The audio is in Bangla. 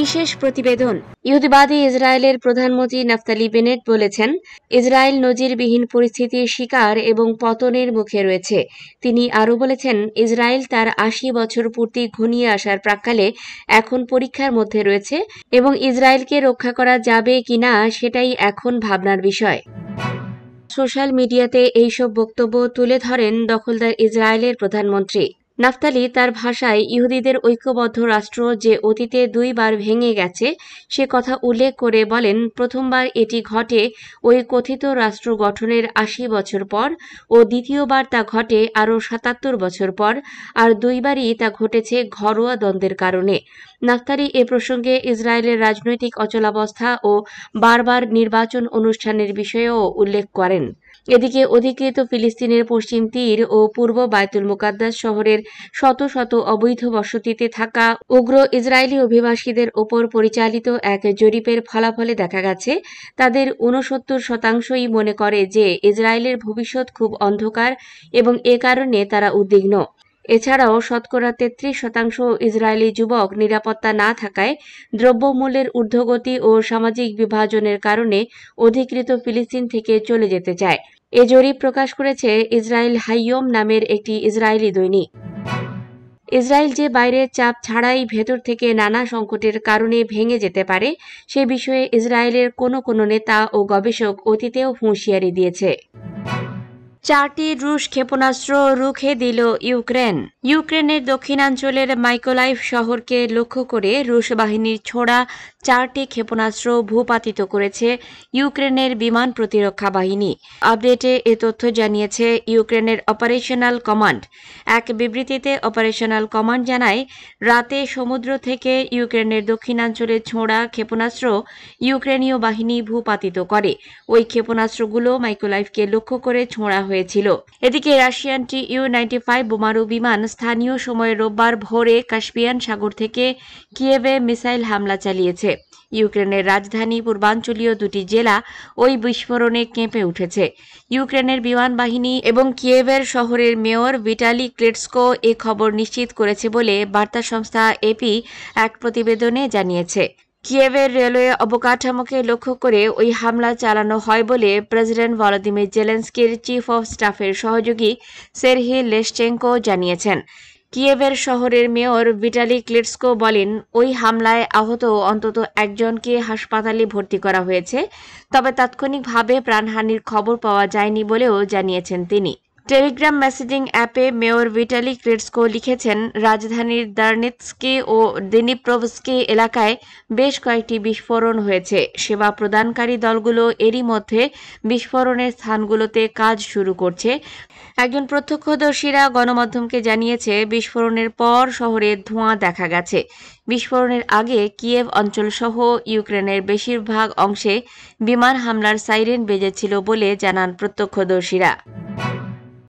বিশেষ প্রতিবেদন ইহুদিবাদী ইসরায়েলের প্রধানমন্ত্রী নাফতালি বেনেট বলেছেন ইসরায়েল নজিরবিহীন পরিস্থিতির শিকার এবং পতনের মুখে রয়েছে তিনি আরও বলেছেন ইসরায়েল তার আশি বছর পূর্তি ঘনিয়ে আসার প্রাক্কালে এখন পরীক্ষার মধ্যে রয়েছে এবং ইসরায়েলকে রক্ষা করা যাবে কিনা সেটাই এখন ভাবনার বিষয় সোশ্যাল মিডিয়াতে এইসব বক্তব্য তুলে ধরেন দখলদার ইসরায়েলের প্রধানমন্ত্রী নাফতালি তার ভাষায় ইহুদিদের ঐক্যবদ্ধ রাষ্ট্র যে অতীতে দুইবার ভেঙে গেছে সে কথা উল্লেখ করে বলেন প্রথমবার এটি ঘটে ওই কথিত রাষ্ট্র গঠনের আশি বছর পর ও দ্বিতীয়বার তা ঘটে আরও সাতাত্তর বছর পর আর দুইবারই তা ঘটেছে ঘরোয়া দ্বন্দ্বের কারণে নাফতারি এ প্রসঙ্গে ইসরায়েলের রাজনৈতিক অচলাবস্থা ও বারবার নির্বাচন অনুষ্ঠানের বিষয়েও উল্লেখ করেন এদিকে অধিকৃত ফিলিস্তিনের পশ্চিম তীর ও পূর্ব বায়তুল মুকাদ্দাস শহরের শত শত অবৈধ বসতিতে থাকা উগ্র ইসরায়েলি অভিবাসীদের ওপর পরিচালিত এক জরিপের ফলাফলে দেখা গেছে তাদের ঊনসত্তর শতাংশই মনে করে যে ইসরায়েলের ভবিষ্যৎ খুব অন্ধকার এবং এ কারণে তারা উদ্বিগ্ন এছাড়াও শতকরা তেত্রিশ শতাংশ ইসরায়েলি যুবক নিরাপত্তা না থাকায় দ্রব্যমূল্যের ঊর্ধ্বগতি ও সামাজিক বিভাজনের কারণে অধিকৃত ফিলিস্তিন থেকে চলে যেতে চায় এ জরিপ প্রকাশ করেছে ইসরায়েল হাইয়ম নামের একটি ইসরায়েলি দৈনিক ইসরায়েল যে বাইরের চাপ ছাড়াই ভেতর থেকে নানা সংকটের কারণে ভেঙে যেতে পারে সে বিষয়ে ইসরায়েলের কোনো কোনো নেতা ও গবেষক অতীতেও হুঁশিয়ারি দিয়েছে চারটি রুশ ক্ষেপণাস্ত্র রুখে দিল ইউক্রেন ইউক্রেনের দক্ষিণাঞ্চলের মাইকোলাইফ শহরকে লক্ষ্য করে রুশ বাহিনীর ছোড়া চারটি ক্ষেপণাস্ত্র ভূপাতিত করেছে ইউক্রেনের বিমান প্রতিরক্ষা বাহিনী আপডেটে এ তথ্য জানিয়েছে ইউক্রেনের অপারেশনাল কমান্ড এক বিবৃতিতে অপারেশনাল কমান্ড জানায় রাতে সমুদ্র থেকে ইউক্রেনের দক্ষিণাঞ্চলে ছোঁড়া ক্ষেপণাস্ত্র ইউক্রেনীয় বাহিনী ভূপাতিত করে ওই ক্ষেপণাস্ত্রগুলো মাইকোলাইফকে লক্ষ্য করে ছোঁড়া হয়েছিল এদিকে Russian T U ninety five বোমারু বিমান স্থানীয় সময় রোববার ভোরে কাশ্মিয়ান সাগর থেকে কিয়েভে মিসাইল হামলা চালিয়েছে ইউক্রেনের রাজধানী পূর্বাঞ্চলীয় দুটি জেলা ওই বিস্ফোরণে কেঁপে উঠেছে ইউক্রেনের বিমান বাহিনী এবং কিয়েভের শহরের মেয়র ভিটালি ক্লেটসকো এ খবর নিশ্চিত করেছে বলে বার্তা সংস্থা এপি এক প্রতিবেদনে জানিয়েছে কিয়েভের রেলওয়ে অবকাঠামোকে লক্ষ্য করে ওই হামলা চালানো হয় বলে প্রেসিডেন্ট ভলোদিমির জেলেন্সকির চিফ অফ স্টাফের সহযোগী সেরহি লেশচেঙ্কো জানিয়েছেন কিয়েভের শহরের মেয়র ভিটালি ক্লিটসকো বলেন ওই হামলায় আহত অন্তত একজনকে হাসপাতালে ভর্তি করা হয়েছে তবে তাৎক্ষণিকভাবে প্রাণহানির খবর পাওয়া যায়নি বলেও জানিয়েছেন তিনি টেলিগ্রাম মেসেজিং অ্যাপে মেয়র ভিটালি ক্রেটসকো লিখেছেন রাজধানীর দার্নিৎস্কি ও দিনিপ্রোভস্কি এলাকায় বেশ কয়েকটি বিস্ফোরণ হয়েছে সেবা প্রদানকারী দলগুলো এরই মধ্যে বিস্ফোরণের স্থানগুলোতে কাজ শুরু করছে একজন প্রত্যক্ষদর্শীরা গণমাধ্যমকে জানিয়েছে বিস্ফোরণের পর শহরে ধোঁয়া দেখা গেছে বিস্ফোরণের আগে কিয়েভ অঞ্চলসহ ইউক্রেনের বেশিরভাগ অংশে বিমান হামলার সাইরেন বেজেছিল বলে জানান প্রত্যক্ষদর্শীরা